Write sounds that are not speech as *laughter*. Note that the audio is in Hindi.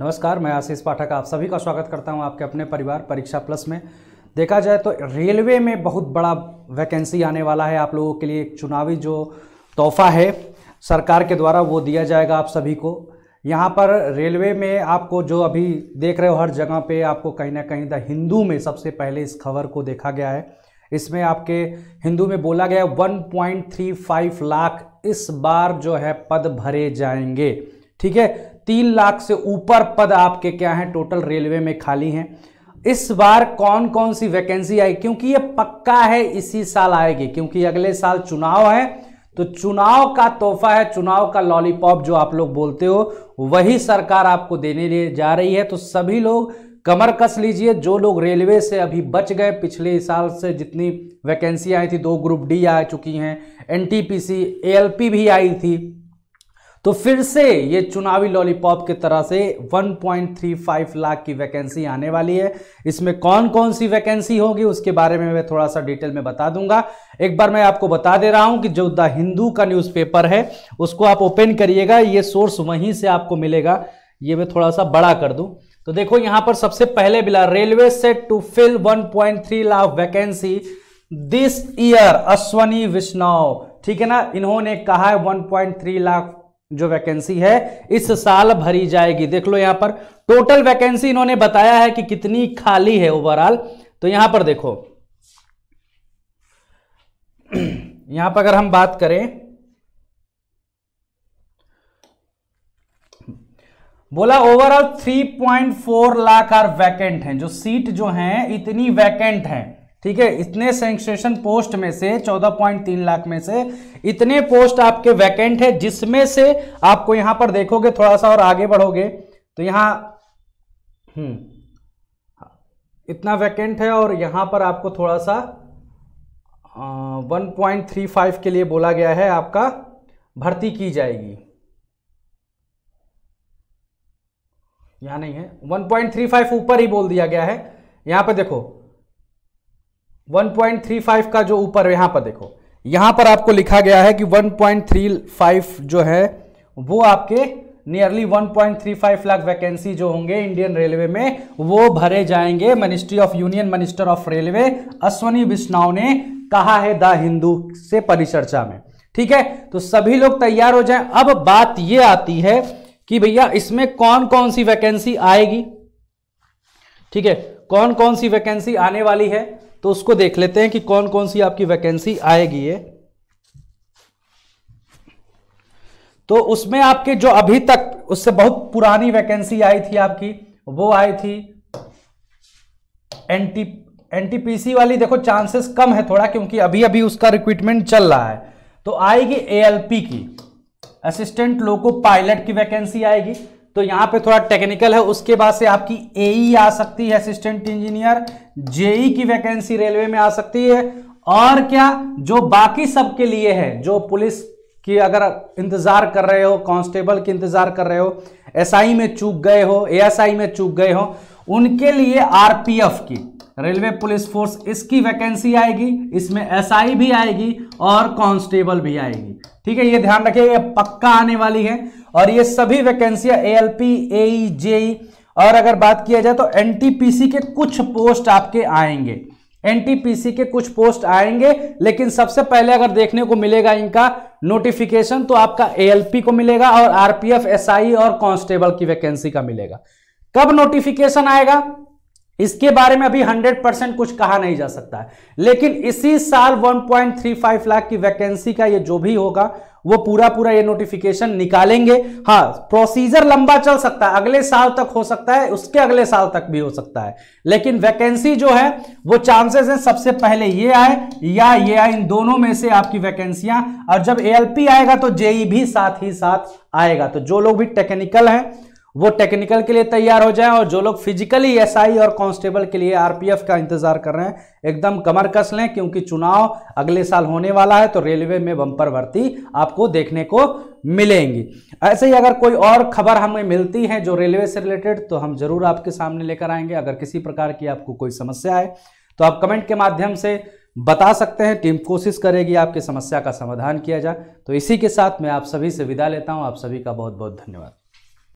नमस्कार मैं आशीष पाठक आप सभी का स्वागत करता हूं आपके अपने परिवार परीक्षा प्लस में देखा जाए तो रेलवे में बहुत बड़ा वैकेंसी आने वाला है आप लोगों के लिए एक चुनावी जो तोहफा है सरकार के द्वारा वो दिया जाएगा आप सभी को यहाँ पर रेलवे में आपको जो अभी देख रहे हो हर जगह पे आपको कहीं ना कहीं द हिंदू में सबसे पहले इस खबर को देखा गया है इसमें आपके हिंदू में बोला गया 1.35 लाख इस बार जो है पद भरे जाएंगे ठीक है तीन लाख से ऊपर पद आपके क्या हैं टोटल रेलवे में खाली हैं इस बार कौन कौन सी वैकेंसी आई क्योंकि ये पक्का है इसी साल आएगी क्योंकि अगले साल चुनाव है तो चुनाव का तोहफा है चुनाव का लॉलीपॉप जो आप लोग बोलते हो वही सरकार आपको देने जा रही है तो सभी लोग कमर कस लीजिए जो लोग रेलवे से अभी बच गए पिछले साल से जितनी वैकेंसी आई थी दो ग्रुप डी आ चुकी हैं एनटीपीसी एएलपी भी आई थी तो फिर से ये चुनावी लॉलीपॉप की तरह से 1.35 लाख की वैकेंसी आने वाली है इसमें कौन कौन सी वैकेंसी होगी उसके बारे में मैं थोड़ा सा डिटेल में बता दूंगा एक बार मैं आपको बता दे रहा हूं कि जो द हिंदू का न्यूज़पेपर है उसको आप ओपन करिएगा ये सोर्स वहीं से आपको मिलेगा ये मैं थोड़ा सा बड़ा कर दूँ तो देखो यहां पर सबसे पहले मिला railway set to fill one lakh vacancy this year Ashwini Vaishnaw ठीक है ना इन्होंने कहा है 1.3 लाख जो वैकेंसी है इस साल भरी जाएगी देख लो यहां पर टोटल वैकेंसी इन्होंने बताया है कि कितनी खाली है ओवरऑल तो यहां पर देखो *clears throat* यहां पर अगर हम बात करें बोला ओवरऑल 3.4 लाख आर वैकेंट हैं जो सीट जो हैं इतनी वैकेंट हैं ठीक है इतने सेंसेशन पोस्ट में से 14.3 लाख में से इतने पोस्ट आपके वैकेंट है जिसमें से आपको यहां पर देखोगे थोड़ा सा और आगे बढ़ोगे तो यहां हम्म इतना वैकेंट है और यहां पर आपको थोड़ा सा वन पॉइंट थ्री फाइव के लिए बोला गया है आपका भर्ती की जाएगी यहां नहीं है वन पॉइंट थ्री फाइव ऊपर ही बोल दिया गया है यहां पर देखो 1.35 का जो ऊपर यहां पर देखो यहां पर आपको लिखा गया है कि 1.35 जो है वो आपके नियरली 1.35 लाख वैकेंसी जो होंगे इंडियन रेलवे में वो भरे जाएंगे ministry of union minister of railway Ashwini Vaishnaw ने कहा है द हिंदू से परिचर्चा में ठीक है तो सभी लोग तैयार हो जाएं अब बात ये आती है कि भैया इसमें कौन कौन सी वैकेंसी आएगी ठीक है कौन कौन सी वैकेंसी आने वाली है तो उसको देख लेते हैं कि कौन कौन सी आपकी वैकेंसी आएगी ये तो उसमें आपके जो अभी तक उससे बहुत पुरानी वैकेंसी आई थी आपकी वो आई थी एनटी एनटीपीसी वाली देखो चांसेस कम है थोड़ा क्योंकि अभी अभी उसका रिक्रूटमेंट चल रहा है तो आएगी एएलपी की असिस्टेंट लोको पायलट की वैकेंसी आएगी तो यहां पे थोड़ा टेक्निकल है उसके बाद से आपकी एई e आ सकती है असिस्टेंट इंजीनियर जेई की वैकेंसी रेलवे में आ सकती है और क्या जो बाकी सबके लिए है जो पुलिस की अगर इंतजार कर रहे हो कांस्टेबल की इंतजार कर रहे हो एसआई में चूक गए हो एएसआई में चूक गए हो उनके लिए आरपीएफ की रेलवे पुलिस फोर्स इसकी वैकेंसी आएगी इसमें एसआई भी आएगी और कांस्टेबल भी आएगी ठीक है ये ध्यान रखिए ये पक्का आने वाली है और ये सभी वैकेंसियां A L P AE JE e और अगर बात किया जाए तो एनटीपीसी के कुछ पोस्ट आपके आएंगे एनटीपीसी के कुछ पोस्ट आएंगे लेकिन सबसे पहले अगर देखने को मिलेगा इनका नोटिफिकेशन तो आपका एएलपी को मिलेगा और आरपीएफ एसआई e और कांस्टेबल की वैकेंसी का मिलेगा कब नोटिफिकेशन आएगा इसके बारे में अभी 100 परसेंट कुछ कहा नहीं जा सकता है लेकिन इसी साल 1.35 लाख की वैकेंसी का ये जो भी होगा वो पूरा पूरा ये नोटिफिकेशन निकालेंगे हाँ प्रोसीजर लंबा चल सकता है अगले साल तक हो सकता है उसके अगले साल तक भी हो सकता है लेकिन वैकेंसी जो है वो चांसेस हैं सबसे पहले ये आए या ये आए इन दोनों में से आपकी वैकेंसियां और जब ए आएगा तो जेई भी e साथ ही साथ आएगा तो जो लोग भी टेक्निकल हैं वो टेक्निकल के लिए तैयार हो जाए और जो लोग फिजिकली एसआई और कांस्टेबल के लिए आरपीएफ का इंतजार कर रहे हैं एकदम कमर कस लें क्योंकि चुनाव अगले साल होने वाला है तो रेलवे में बम्पर भर्ती आपको देखने को मिलेंगी ऐसे ही अगर कोई और खबर हमें मिलती है जो रेलवे से रिलेटेड तो हम जरूर आपके सामने लेकर आएंगे अगर किसी प्रकार की आपको कोई समस्या है तो आप कमेंट के माध्यम से बता सकते हैं टीम कोशिश करेगी आपकी समस्या का समाधान किया जाए तो इसी के साथ मैं आप सभी से विदा लेता हूँ आप सभी का बहुत बहुत धन्यवाद